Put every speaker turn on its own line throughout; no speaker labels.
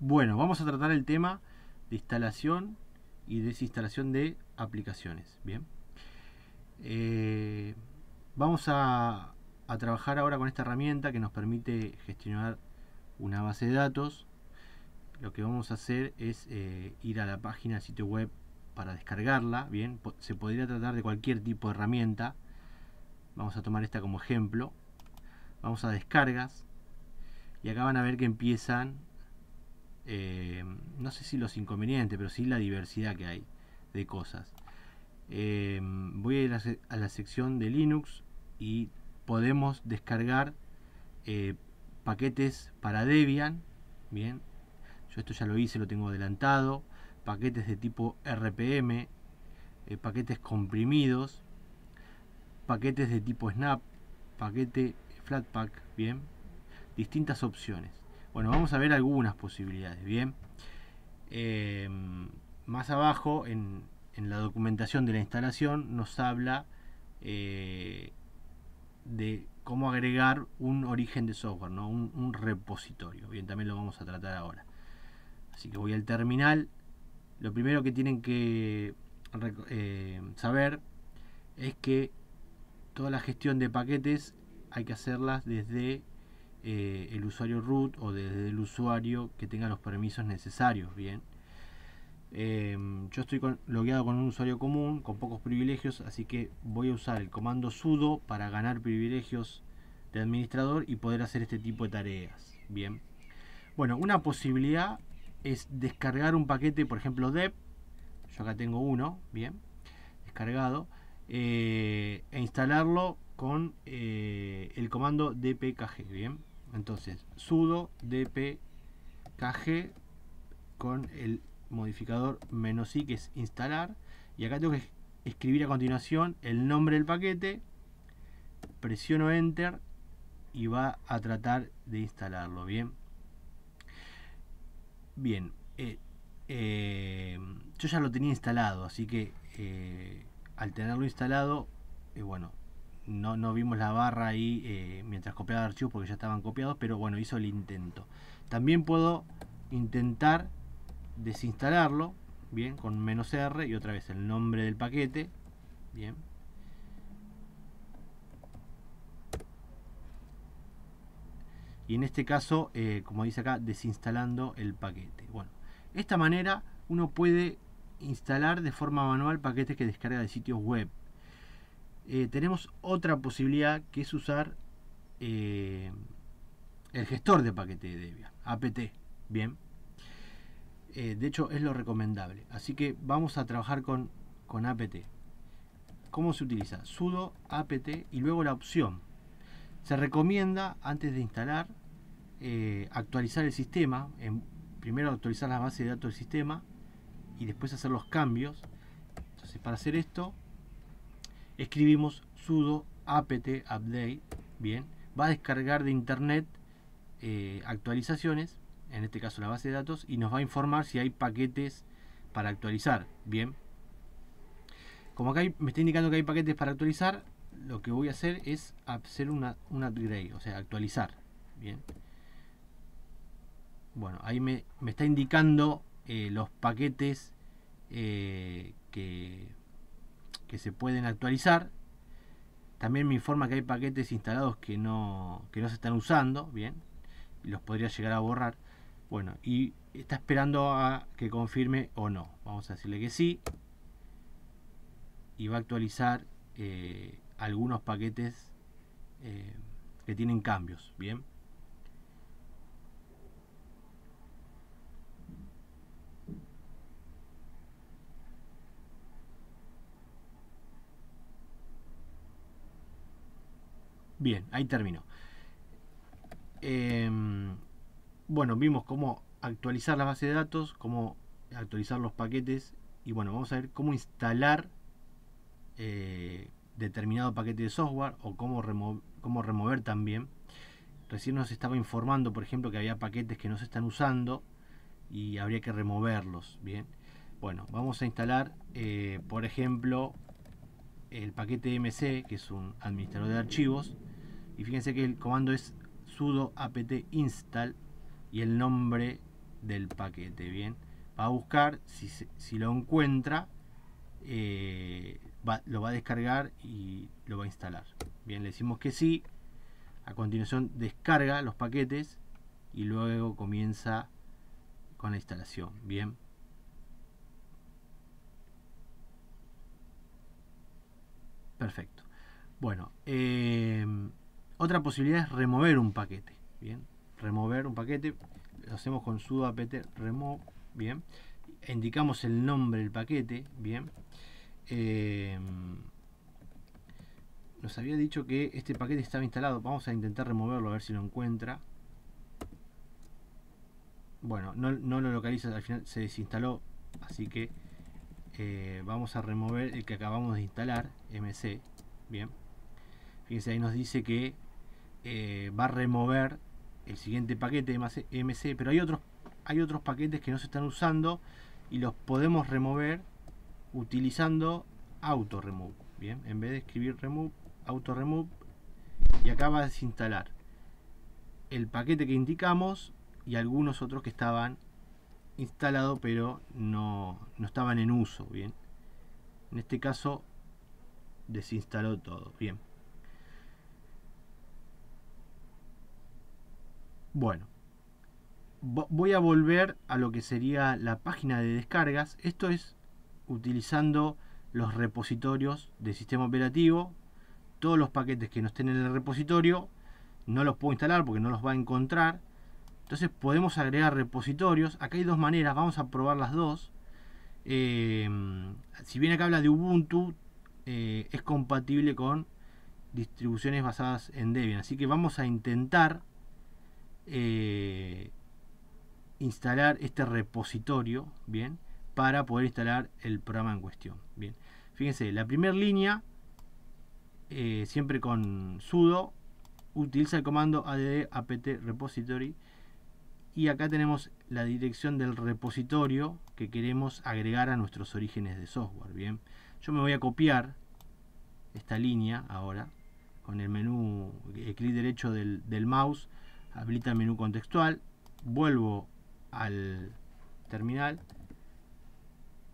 Bueno, vamos a tratar el tema de instalación y desinstalación de aplicaciones. Bien. Eh, vamos a, trabajar ahora con esta herramienta que nos permite gestionar una base de datos. Lo que vamos a hacer es eh, ir a la página sitio web para descargarla. Bien, se podría tratar de cualquier tipo de herramienta. Vamos a tomar esta como ejemplo. Vamos a descargas. Y acá van a ver que empiezan eh, no sé si los inconvenientes, pero sí la diversidad que hay de cosas. Eh, voy a ir a, la sección de Linux y podemos descargar eh, paquetes para Debian. Bien, yo esto ya lo hice, lo tengo adelantado. Paquetes de tipo RPM, paquetes comprimidos, paquetes de tipo Snap, paquete Flatpak. Bien, distintas opciones bueno, vamos a ver algunas posibilidades, ¿bien? Em, más abajo, en, la documentación de la instalación, nos habla eh, de cómo agregar un origen de software, ¿no? Un, repositorio. Bien, también lo vamos a tratar ahora. Así que voy al terminal. Lo primero que tienen que eh, saber es que toda la gestión de paquetes hay que hacerlas desde eh, el usuario root o desde el usuario que tenga los permisos necesarios. Bien, em, yo estoy con, logueado con un usuario común con pocos privilegios, así que voy a usar el comando sudo para ganar privilegios de administrador y poder hacer este tipo de tareas. Bien, bueno, una posibilidad es descargar un paquete, por ejemplo, dep. Yo acá tengo uno, bien, descargado, eh, e instalarlo con eh, el comando dpkg, bien. Entonces, sudo dpkg con el modificador menos i que es instalar. Y acá tengo que escribir a continuación el nombre del paquete. Presiono enter y va a tratar de instalarlo. Bien. Bien. Eh, eh, yo ya lo tenía instalado, así que eh, al tenerlo instalado, bueno, no, vimos la barra ahí eh, mientras copiaba archivos porque ya estaban copiados, pero bueno, hizo el intento. También puedo intentar desinstalarlo, bien, con menos R y otra vez el nombre del paquete, bien. Y en este caso, eh, como dice acá, desinstalando el paquete. Bueno, de esta manera uno puede instalar de forma manual paquetes que descarga de sitios web. Eh, tenemos otra posibilidad que es usar eh, el gestor de paquete de Debian, APT. Bien. Eh, de hecho, es lo recomendable. Así que vamos a trabajar con, apt. ¿Cómo se utiliza? sudo apt y luego la opción. Se recomienda antes de instalar actualizar el sistema. En, primero actualizar las bases de datos del sistema y después hacer los cambios. Entonces, para hacer esto, escribimos sudo apt update, bien, va a descargar de internet eh, actualizaciones, en este caso la base de datos, y nos va a informar si hay paquetes para actualizar, bien. Como acá me está indicando que hay paquetes para actualizar, lo que voy a hacer es hacer una, un upgrade, o sea, actualizar, bien. Bueno, ahí me, está indicando eh, los paquetes eh, que que se pueden actualizar. También me informa que hay paquetes instalados que no, que no se están usando, bien, los podría llegar a borrar. Bueno, y está esperando a que confirme o no. Vamos a decirle que sí. Y va a actualizar eh, algunos paquetes eh, que tienen cambios, bien. Bien, ahí terminó. Em, bueno, vimos cómo actualizar la base de datos, cómo actualizar los paquetes y bueno, vamos a ver cómo instalar eh, determinado paquete de software o cómo, cómo remover también. Recién nos estaba informando, por ejemplo, que había paquetes que no se están usando y habría que removerlos. Bien, bueno, vamos a instalar, eh, por ejemplo, el paquete MC, que es un administrador de archivos. Y fíjense que el comando es sudo apt install y el nombre del paquete. Bien, va a buscar, si, si lo encuentra, eh, lo va a descargar y lo va a instalar. Bien, le decimos que sí. A continuación descarga los paquetes y luego comienza con la instalación. Bien. Perfecto. Bueno, eh, otra posibilidad es remover un paquete. Bien, remover un paquete. Lo hacemos con sudo apt remove. Bien, indicamos el nombre del paquete. Bien, eh, nos había dicho que este paquete estaba instalado. Vamos a intentar removerlo a ver si lo encuentra. Bueno, no, lo localiza, al final se desinstaló. Así que eh, vamos a remover el que acabamos de instalar, MC. Bien. Fíjense, ahí nos dice que eh, va a remover el siguiente paquete MC, pero hay otros, hay otros paquetes que no se están usando y los podemos remover utilizando auto remove. Bien, en vez de escribir remove, auto remove y acá va a desinstalar el paquete que indicamos y algunos otros que estaban instalados pero no, no estaban en uso. Bien, en este caso desinstaló todo. Bien. Bueno, voy a volver a lo que sería la página de descargas. Esto es utilizando los repositorios del sistema operativo. Todos los paquetes que no estén en el repositorio no los puedo instalar porque no los va a encontrar. Entonces podemos agregar repositorios. Acá hay dos maneras, vamos a probar las dos. Em, si bien acá habla de Ubuntu, eh, es compatible con distribuciones basadas en Debian. Así que vamos a intentar eh, instalar este repositorio, bien, para poder instalar el programa en cuestión. Bien, fíjense, la primera línea, eh, siempre con sudo, utiliza el comando add apt repository y acá tenemos la dirección del repositorio que queremos agregar a nuestros orígenes de software. Bien, yo me voy a copiar esta línea ahora con el menú, eh, clic derecho del, del mouse habilita el menú contextual, vuelvo al terminal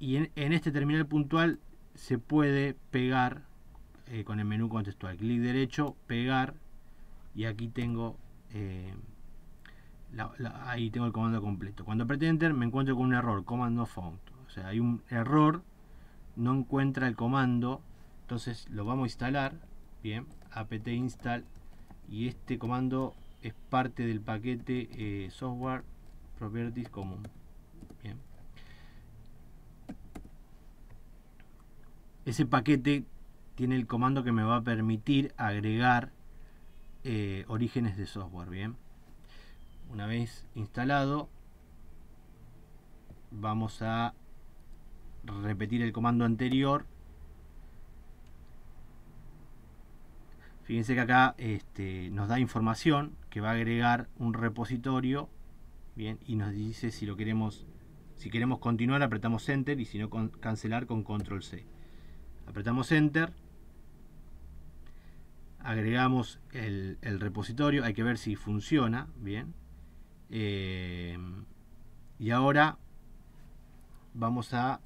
y en, este terminal puntual se puede pegar eh, con el menú contextual. Clic derecho, pegar y aquí tengo eh, ahí tengo el comando completo. Cuando apreté enter me encuentro con un error, comando font found. O sea, hay un error, no encuentra el comando, entonces lo vamos a instalar. Bien, apt install y este comando es parte del paquete eh, software properties común. Ese paquete tiene el comando que me va a permitir agregar eh, orígenes de software. Bien. Una vez instalado, vamos a repetir el comando anterior Fíjense que acá este, nos da información que va a agregar un repositorio bien, y nos dice si lo queremos, si queremos continuar apretamos Enter y si no cancelar con Control C. Apretamos Enter, agregamos el, repositorio, hay que ver si funciona bien. Eh, y ahora vamos a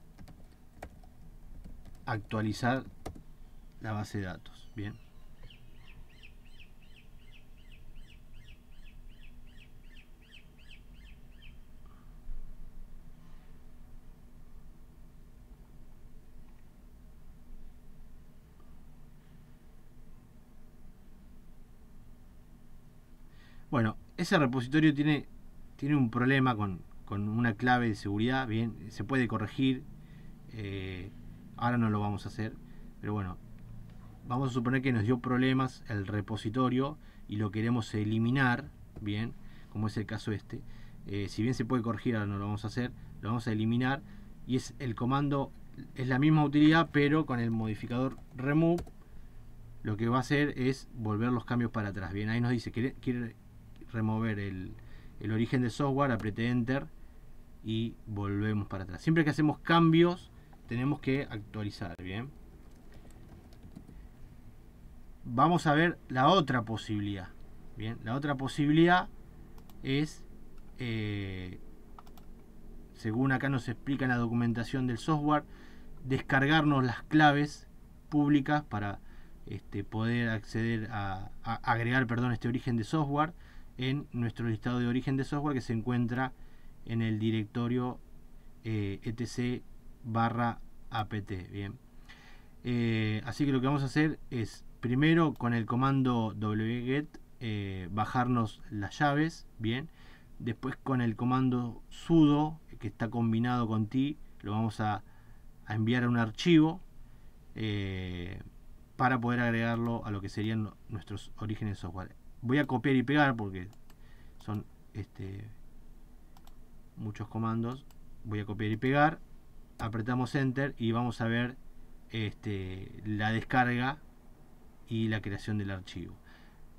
actualizar la base de datos. Bien. ese repositorio tiene, tiene un problema con, una clave de seguridad, bien, se puede corregir, eh, ahora no lo vamos a hacer, pero bueno, vamos a suponer que nos dio problemas el repositorio y lo queremos eliminar, bien, como es el caso este, eh, si bien se puede corregir, ahora no lo vamos a hacer, lo vamos a eliminar y es el comando, es la misma utilidad, pero con el modificador remove, lo que va a hacer es volver los cambios para atrás, bien, ahí nos dice, quiere remover el, origen de software, apreté Enter y volvemos para atrás. Siempre que hacemos cambios tenemos que actualizar, ¿bien? Vamos a ver la otra posibilidad, ¿bien? La otra posibilidad es, eh, según acá nos explica en la documentación del software, descargarnos las claves públicas para este, poder acceder a agregar perdón, este origen de software en nuestro listado de origen de software que se encuentra en el directorio eh, etc apt. Bien. Eh, así que lo que vamos a hacer es primero con el comando wget eh, bajarnos las llaves, bien. Después con el comando sudo que está combinado con ti, lo vamos a, enviar a un archivo para poder agregarlo a lo que serían nuestros orígenes software voy a copiar y pegar porque son este, muchos comandos. Voy a copiar y pegar. Apretamos Enter y vamos a ver este, la descarga y la creación del archivo.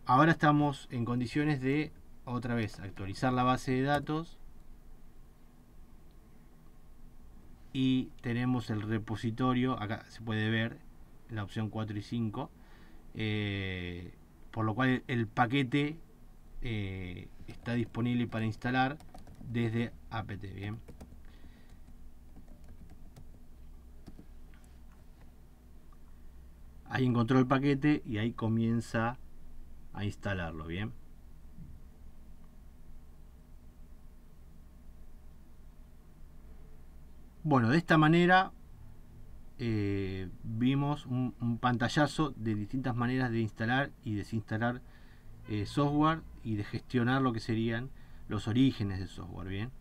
Ahora estamos en condiciones de, otra vez, actualizar la base de datos. Y tenemos el repositorio, acá se puede ver la opción 4 y 5 por lo cual el paquete eh, está disponible para instalar desde apt bien ahí encontró el paquete y ahí comienza a instalarlo bien bueno de esta manera eh, vimos un, pantallazo de distintas maneras de instalar y desinstalar eh, software y de gestionar lo que serían los orígenes del software. Bien.